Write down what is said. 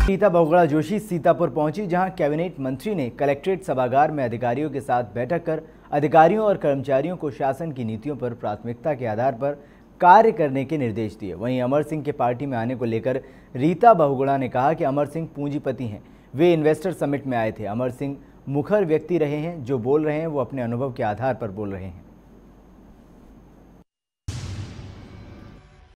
सीता बहुगड़ा जोशी सीतापुर पहुंची जहां कैबिनेट मंत्री ने कलेक्ट्रेट सभागार में अधिकारियों के साथ बैठक कर अधिकारियों और कर्मचारियों को शासन की नीतियों पर प्राथमिकता के आधार पर कार्य करने के निर्देश दिए वहीं अमर सिंह के पार्टी में आने को लेकर रीता बहुगुणा ने कहा कि अमर सिंह पूंजीपति हैं वे इन्वेस्टर समिट में आए थे अमर सिंह मुखर व्यक्ति रहे हैं जो बोल रहे हैं वो अपने अनुभव के आधार पर बोल रहे हैं